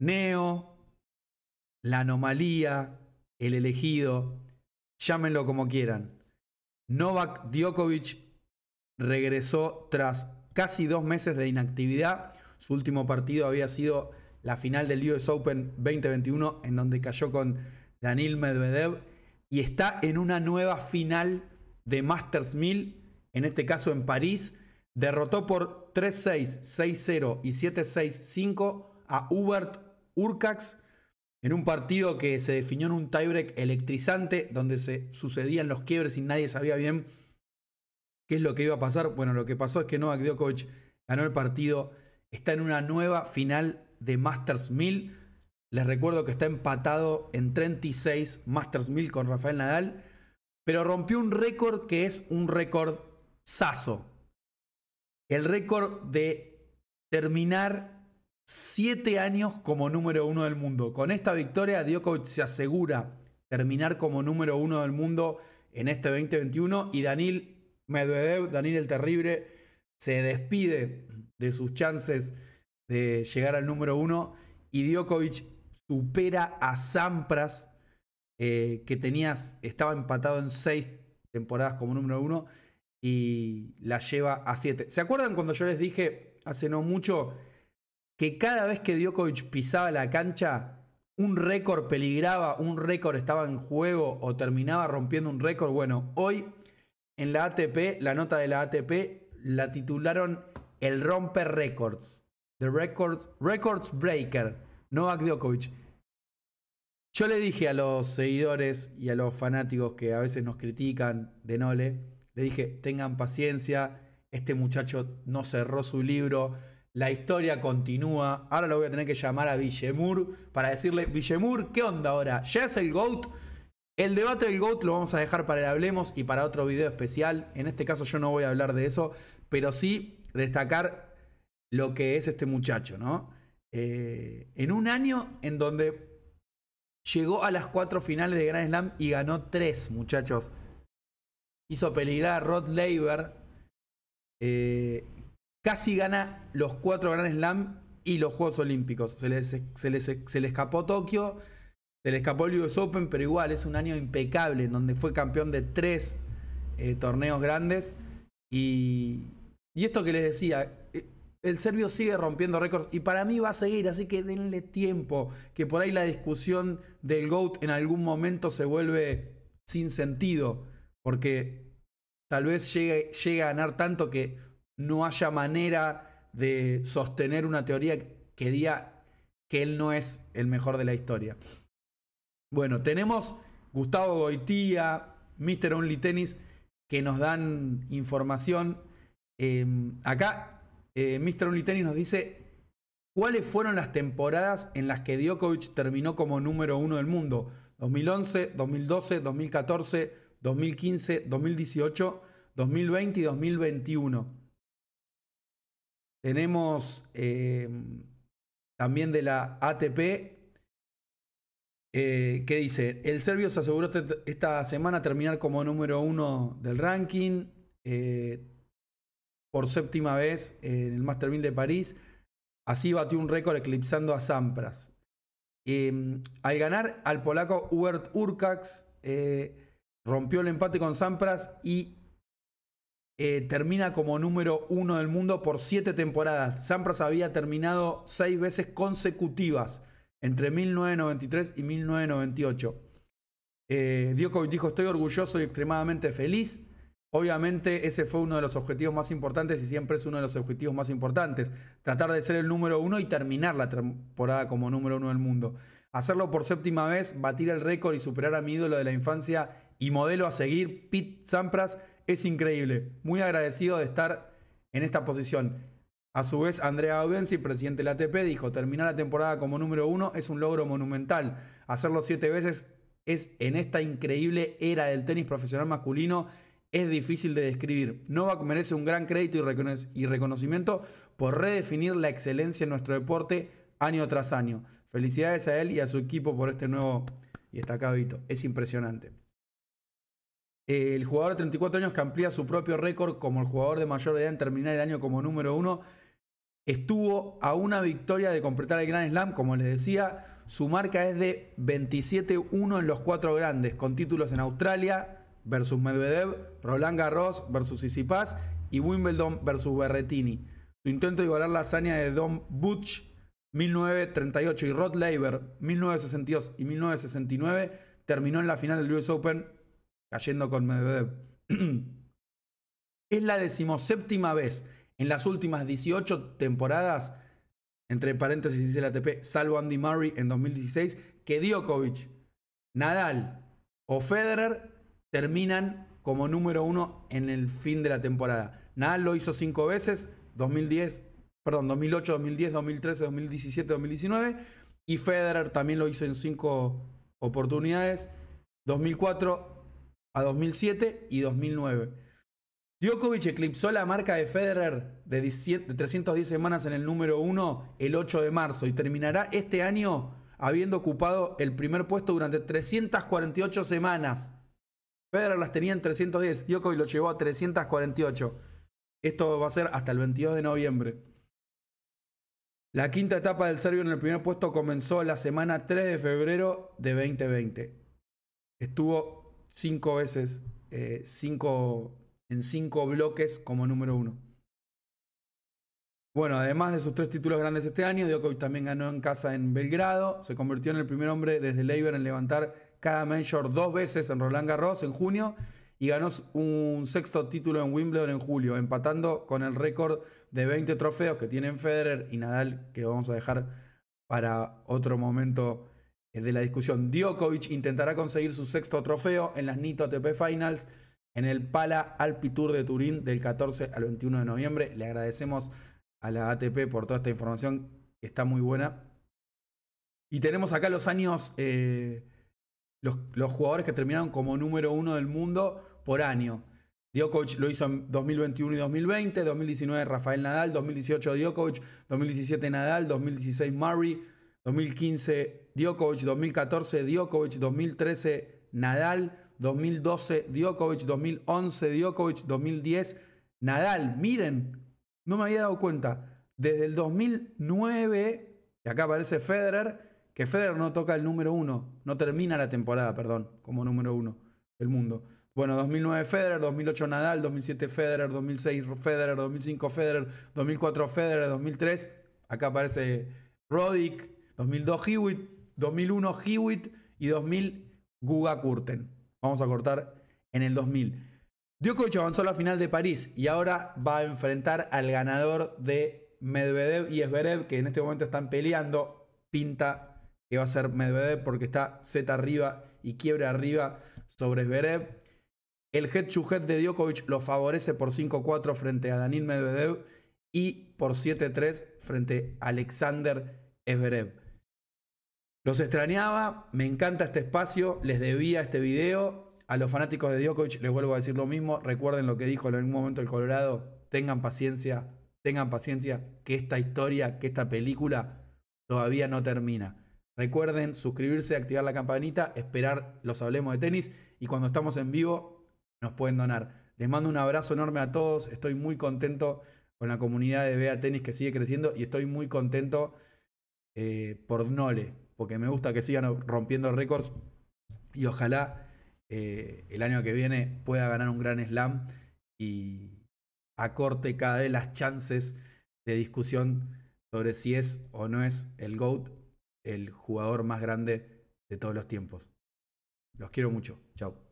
Neo, la anomalía, el elegido, llámenlo como quieran. Novak Djokovic regresó tras casi dos meses de inactividad. Su último partido había sido la final del US Open 2021, en donde cayó con Daniel Medvedev. Y está en una nueva final de Masters 1000, en este caso en París. Derrotó por 3-6, 6-0 y 7-6-5 a Hubert Urcax en un partido que se definió en un tiebreak electrizante, donde se sucedían los quiebres y nadie sabía bien qué es lo que iba a pasar. Bueno, lo que pasó es que Novak Djokovic ganó el partido, está en una nueva final de Masters 1000. Les recuerdo que está empatado en 36 Masters 1000 con Rafael Nadal, pero rompió un récord que es un récord saso. El récord de terminar siete años como número uno del mundo. Con esta victoria, Djokovic se asegura terminar como número uno del mundo en este 2021 y Danil Medvedev, Danil el Terrible, se despide de sus chances de llegar al número uno y Djokovic supera a Sampras, eh, que tenías, estaba empatado en seis temporadas como número uno y la lleva a siete. ¿Se acuerdan cuando yo les dije hace no mucho que cada vez que Djokovic pisaba la cancha, un récord peligraba, un récord estaba en juego o terminaba rompiendo un récord. Bueno, hoy en la ATP, la nota de la ATP la titularon El romper records The Records, Records Breaker, Novak Djokovic. Yo le dije a los seguidores y a los fanáticos que a veces nos critican de Nole, le dije, tengan paciencia, este muchacho no cerró su libro, la historia continúa. Ahora lo voy a tener que llamar a Villemur para decirle, Villemur, ¿qué onda ahora? ¿Ya es el GOAT? El debate del GOAT lo vamos a dejar para el Hablemos y para otro video especial. En este caso yo no voy a hablar de eso, pero sí destacar lo que es este muchacho, ¿no? Eh, en un año en donde llegó a las cuatro finales de Grand Slam y ganó tres, muchachos. Hizo peligrar a Rod Laver, eh, Casi gana los cuatro Grand Slam y los Juegos Olímpicos. Se le escapó Tokio, se le escapó el US Open, pero igual es un año impecable en donde fue campeón de tres eh, torneos grandes. Y, esto que les decía, eh, el serbio sigue rompiendo récords y para mí va a seguir, así que denle tiempo, que por ahí la discusión del GOAT en algún momento se vuelve sin sentido, porque tal vez llegue a ganar tanto que no haya manera de sostener una teoría que diga que él no es el mejor de la historia. Bueno, tenemos Gustavo Goitía, Mr. Only Tennis, que nos dan información. Em, acá, eh, Mr. Only Tennis nos dice cuáles fueron las temporadas en las que Djokovic terminó como número uno del mundo. 2011, 2012, 2014, 2015, 2018, 2020 y 2021. Tenemos em, también de la ATP eh, que dice, el serbio se aseguró este, esta semana terminar como número uno del ranking eh, por séptima vez en el Master de París. Así batió un récord eclipsando a Sampras. Em, al ganar al polaco Hubert Urcax, eh, rompió el empate con Sampras y eh, termina como número uno del mundo por siete temporadas. Sampras había terminado seis veces consecutivas entre 1993 y 1998. Eh, dijo, estoy orgulloso y extremadamente feliz. Obviamente ese fue uno de los objetivos más importantes y siempre es uno de los objetivos más importantes. Tratar de ser el número uno y terminar la temporada como número uno del mundo. Hacerlo por séptima vez, batir el récord y superar a mi ídolo de la infancia y modelo a seguir, Pete Sampras, es increíble. Muy agradecido de estar en esta posición. A su vez, Andrea Audensi, presidente de la ATP, dijo, terminar la temporada como número uno es un logro monumental. Hacerlo siete veces es en esta increíble era del tenis profesional masculino es difícil de describir. Novak merece un gran crédito y, reconocimiento por redefinir la excelencia en nuestro deporte año tras año. Felicidades a él y a su equipo por este nuevo y está acá, Es impresionante el jugador de 34 años que amplía su propio récord como el jugador de mayor edad en terminar el año como número uno, estuvo a una victoria de completar el Grand Slam, como les decía, su marca es de 27-1 en los cuatro grandes, con títulos en Australia versus Medvedev, Roland Garros versus Isipaz y Wimbledon versus Berretini. Su intento de igualar la hazaña de Don Butch 1938 y Rod Laver 1962 y 1969 terminó en la final del US Open cayendo con Medvedev. es la decimoséptima vez en las últimas 18 temporadas, entre paréntesis dice la ATP, salvo Andy Murray en 2016, que Djokovic, Nadal o Federer terminan como número uno en el fin de la temporada. Nadal lo hizo cinco veces, 2010, perdón, 2008, 2010, 2013, 2017, 2019. Y Federer también lo hizo en cinco oportunidades. 2004, a 2007 y 2009. Djokovic eclipsó la marca de Federer de, 310 semanas en el número 1 el 8 de marzo y terminará este año habiendo ocupado el primer puesto durante 348 semanas. Federer las tenía en 310, Djokovic lo llevó a 348. Esto va a ser hasta el 22 de noviembre. La quinta etapa del serbio en el primer puesto comenzó la semana 3 de febrero de 2020. Estuvo cinco veces, eh, cinco, en cinco bloques como número uno. Bueno, además de sus tres títulos grandes este año, Djokovic también ganó en casa en Belgrado, se convirtió en el primer hombre desde Leiber en levantar cada major dos veces en Roland Garros en junio y ganó un sexto título en Wimbledon en julio, empatando con el récord de 20 trofeos que tienen Federer y Nadal, que lo vamos a dejar para otro momento de la discusión. Djokovic intentará conseguir su sexto trofeo en las NITO ATP Finals en el Pala Alpitour de Turín del 14 al 21 de noviembre. Le agradecemos a la ATP por toda esta información que está muy buena. Y tenemos acá los años, eh, los, los, jugadores que terminaron como número uno del mundo por año. Djokovic lo hizo en 2021 y 2020, 2019 Rafael Nadal, 2018 Djokovic, 2017 Nadal, 2016 Murray, 2015 Djokovic, 2014 Djokovic, 2013 Nadal, 2012 Djokovic, 2011 Djokovic, 2010 Nadal. Miren, no me había dado cuenta. Desde el 2009, y acá aparece Federer, que Federer no toca el número uno, no termina la temporada, perdón, como número uno del mundo. Bueno, 2009 Federer, 2008 Nadal, 2007 Federer, 2006 Federer, 2005 Federer, 2004 Federer, 2003, acá aparece Roddick, 2002 Hewitt, 2001 Hewitt y 2000 Guga Kurten. Vamos a cortar en el 2000. Djokovic avanzó a la final de París y ahora va a enfrentar al ganador de Medvedev y Esberev, que en este momento están peleando. Pinta que va a ser Medvedev porque está Z arriba y quiebre arriba sobre Esverev. El head to head de Djokovic lo favorece por 5-4 frente a Danil Medvedev y por 7-3 frente a Alexander Esverev. Los extrañaba, me encanta este espacio, les debía este video. A los fanáticos de Djokovic les vuelvo a decir lo mismo. Recuerden lo que dijo en algún momento el Colorado. Tengan paciencia, tengan paciencia, que esta historia, que esta película todavía no termina. Recuerden suscribirse, activar la campanita, esperar los hablemos de tenis y cuando estamos en vivo nos pueden donar. Les mando un abrazo enorme a todos. Estoy muy contento con la comunidad de Bea Tenis que sigue creciendo y estoy muy contento eh, por Nole porque me gusta que sigan rompiendo récords y ojalá eh, el año que viene pueda ganar un gran slam y acorte cada vez las chances de discusión sobre si es o no es el GOAT el jugador más grande de todos los tiempos. Los quiero mucho. Chao.